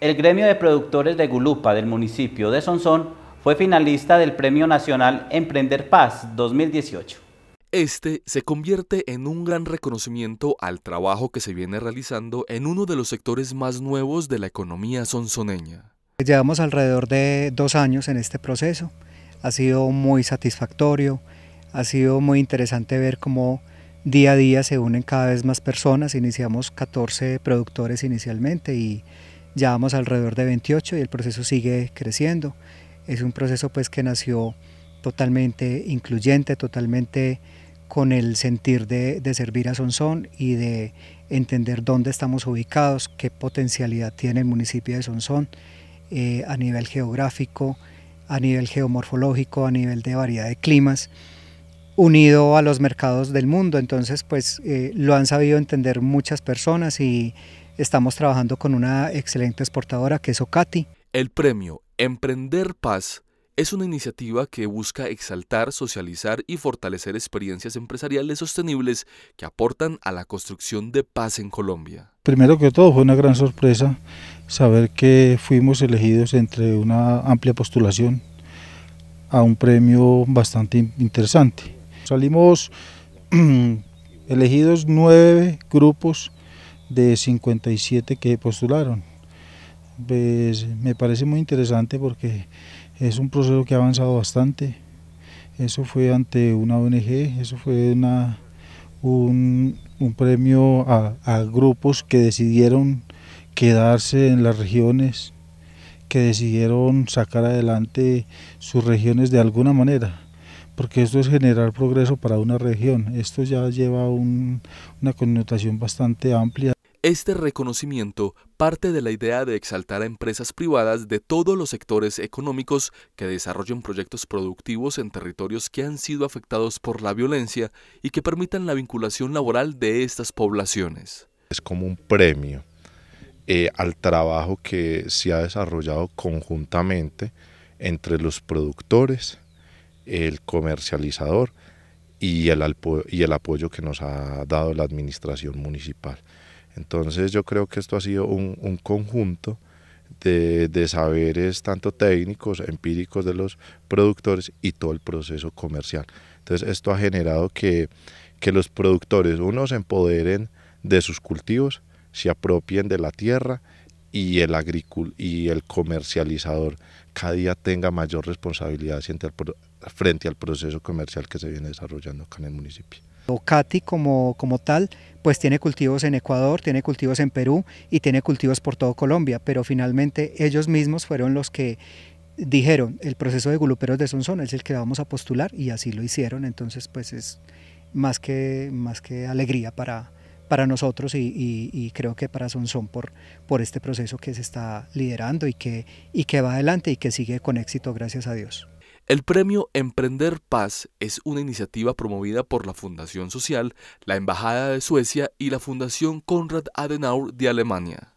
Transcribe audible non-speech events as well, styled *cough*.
El gremio de productores de Gulupa del municipio de Sonsón fue finalista del Premio Nacional Emprender Paz 2018. Este se convierte en un gran reconocimiento al trabajo que se viene realizando en uno de los sectores más nuevos de la economía sonsoneña. Llevamos alrededor de dos años en este proceso. Ha sido muy satisfactorio, ha sido muy interesante ver cómo día a día se unen cada vez más personas. Iniciamos 14 productores inicialmente y ya alrededor de 28 y el proceso sigue creciendo. Es un proceso pues que nació totalmente incluyente, totalmente con el sentir de, de servir a Sonsón y de entender dónde estamos ubicados, qué potencialidad tiene el municipio de Sonsón eh, a nivel geográfico, a nivel geomorfológico, a nivel de variedad de climas, unido a los mercados del mundo. Entonces, pues eh, lo han sabido entender muchas personas y, Estamos trabajando con una excelente exportadora que es Ocati. El premio Emprender Paz es una iniciativa que busca exaltar, socializar y fortalecer experiencias empresariales sostenibles que aportan a la construcción de paz en Colombia. Primero que todo fue una gran sorpresa saber que fuimos elegidos entre una amplia postulación a un premio bastante interesante. Salimos *clears throat* elegidos nueve grupos de 57 que postularon. Pues, me parece muy interesante porque es un proceso que ha avanzado bastante. Eso fue ante una ONG, eso fue una, un, premio a, grupos que decidieron quedarse en las regiones, que decidieron sacar adelante sus regiones de alguna manera porque esto es generar progreso para una región. Esto ya lleva una connotación bastante amplia. Este reconocimiento parte de la idea de exaltar a empresas privadas de todos los sectores económicos que desarrollen proyectos productivos en territorios que han sido afectados por la violencia y que permitan la vinculación laboral de estas poblaciones. Es como un premio eh, al trabajo que se ha desarrollado conjuntamente entre los productores, el comercializador y el apoyo que nos ha dado la administración municipal. Entonces yo creo que esto ha sido un, conjunto de, saberes tanto técnicos, empíricos de los productores y todo el proceso comercial. Entonces esto ha generado que, los productores, uno, se empoderen de sus cultivos, se apropien de la tierra y el, y el comercializador cada día tenga mayor responsabilidad frente al, frente al proceso comercial que se viene desarrollando acá en el municipio. Ocati como, como tal, pues tiene cultivos en Ecuador, tiene cultivos en Perú y tiene cultivos por todo Colombia, pero finalmente ellos mismos fueron los que dijeron el proceso de guluperos de Sonsón es el que vamos a postular y así lo hicieron, entonces pues es más que, más que alegría para, para nosotros y, creo que para Sonsón por, por este proceso que se está liderando y que, y que va adelante y que sigue con éxito, gracias a Dios. El premio Emprender Paz es una iniciativa promovida por la Fundación Social, la Embajada de Suecia y la Fundación Konrad Adenauer de Alemania.